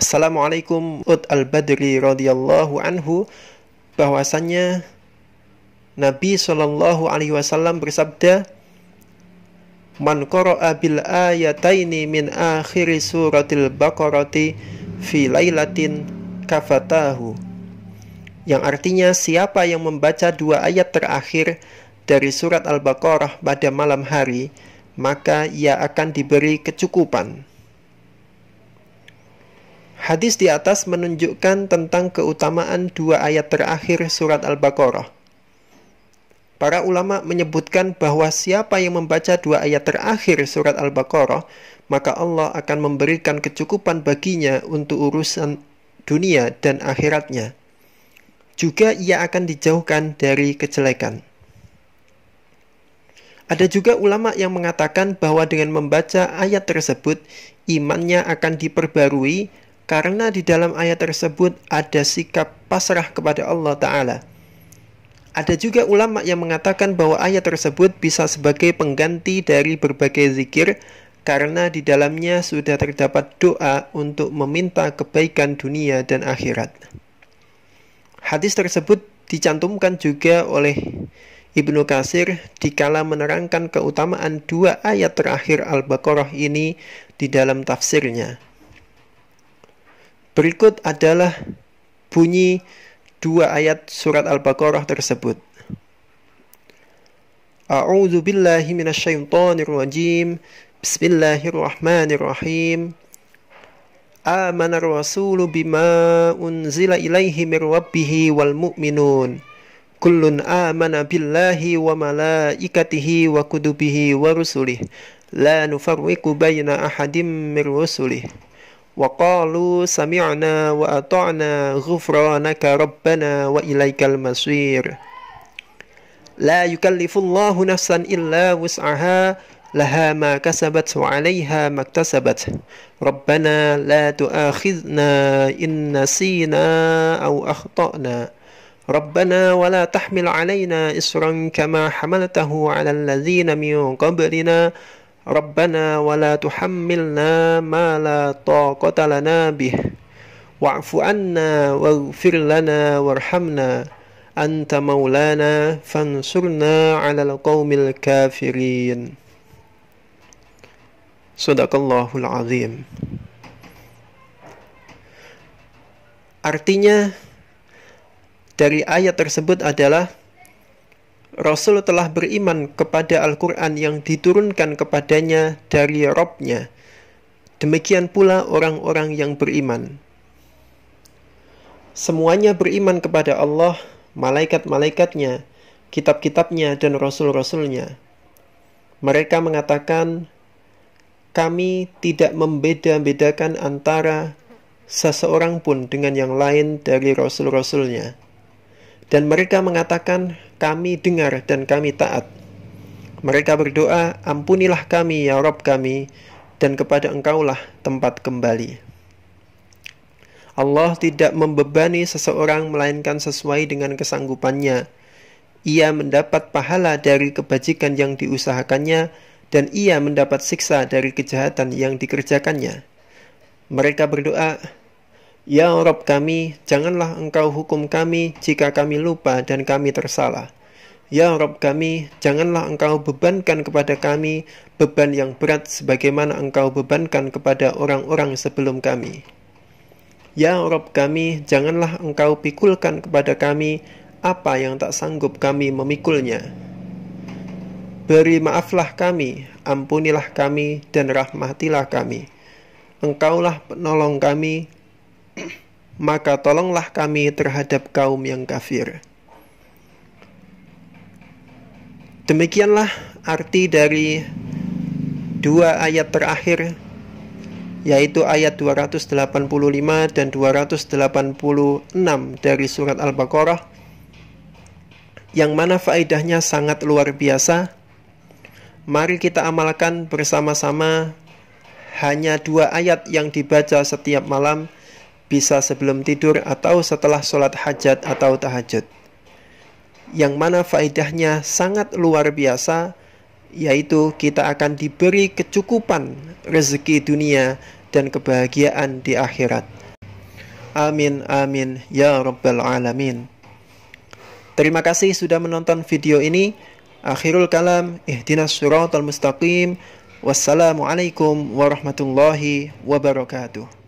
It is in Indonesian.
Assalamualaikum Ut al-Badri radhiyallahu anhu bahwasannya Nabi Shallallahu alaihi wasallam bersabda Man qara'a bil ayataini min akhir suratil Baqarati fi lailatin kafatahu yang artinya siapa yang membaca dua ayat terakhir dari surat Al-Baqarah pada malam hari maka ia akan diberi kecukupan Hadis di atas menunjukkan tentang keutamaan dua ayat terakhir surat Al-Baqarah. Para ulama menyebutkan bahwa siapa yang membaca dua ayat terakhir surat Al-Baqarah, maka Allah akan memberikan kecukupan baginya untuk urusan dunia dan akhiratnya. Juga ia akan dijauhkan dari kejelekan. Ada juga ulama yang mengatakan bahwa dengan membaca ayat tersebut, imannya akan diperbarui karena di dalam ayat tersebut ada sikap pasrah kepada Allah Ta'ala. Ada juga ulama yang mengatakan bahwa ayat tersebut bisa sebagai pengganti dari berbagai zikir karena di dalamnya sudah terdapat doa untuk meminta kebaikan dunia dan akhirat. Hadis tersebut dicantumkan juga oleh Ibnu Kasir dikala menerangkan keutamaan dua ayat terakhir Al-Baqarah ini di dalam tafsirnya. Berikut adalah bunyi dua ayat surat Al-Baqarah tersebut. A'udzu billahi minasyaitonir rajim. Bismillahirrahmanirrahim. Amana rasulu bima unzila ilaihi mir rabbih wal mu'minun. Kullun amana billahi wa malaikatihi wa kutubihi wa rusulihi La nufarriqu baina ahadim mir rusulihi. وقالوا سمعنا وأطعنا غفرانك ربنا وإليك المصير لا يكلف الله نفسا إلا وسعها لها ما كسبت وعليها ما اكتسبت ربنا لا تؤاخذنا إن نسينا أو أخطأنا ربنا ولا تحمل علينا إسرا كما حملته على الذين من قبلنا Rabbana ولا تحملنا tuhammilna ma la taqata lana bih wa'fu anna waghfir lana warhamna anta maulana fansurna 'alal qaumil kafirin azim Artinya dari ayat tersebut adalah Rasul telah beriman kepada Al-Quran yang diturunkan kepadanya dari Robnya. Demikian pula orang-orang yang beriman. Semuanya beriman kepada Allah, malaikat-malaikatnya, kitab-kitabnya, dan rasul-rasulnya. Mereka mengatakan, kami tidak membeda-bedakan antara seseorang pun dengan yang lain dari rasul-rasulnya. Dan mereka mengatakan, kami dengar dan kami taat. Mereka berdoa, ampunilah kami ya Rob kami, dan kepada engkaulah tempat kembali. Allah tidak membebani seseorang melainkan sesuai dengan kesanggupannya. Ia mendapat pahala dari kebajikan yang diusahakannya, dan ia mendapat siksa dari kejahatan yang dikerjakannya. Mereka berdoa, Ya Rob kami, janganlah engkau hukum kami jika kami lupa dan kami tersalah. Ya Rob kami, janganlah engkau bebankan kepada kami beban yang berat sebagaimana engkau bebankan kepada orang-orang sebelum kami. Ya Rob kami, janganlah engkau pikulkan kepada kami apa yang tak sanggup kami memikulnya. Beri maaflah kami, ampunilah kami, dan rahmatilah kami. Engkaulah penolong kami, maka tolonglah kami terhadap kaum yang kafir. Demikianlah arti dari dua ayat terakhir yaitu ayat 285 dan 286 dari surat Al-Baqarah yang mana faedahnya sangat luar biasa. Mari kita amalkan bersama-sama hanya dua ayat yang dibaca setiap malam bisa sebelum tidur atau setelah sholat hajat atau tahajud. Yang mana faedahnya sangat luar biasa, yaitu kita akan diberi kecukupan rezeki dunia dan kebahagiaan di akhirat. Amin, amin, ya Rabbal Alamin. Terima kasih sudah menonton video ini. Akhirul kalam, ihdinas suratul mustaqim. Wassalamualaikum warahmatullahi wabarakatuh.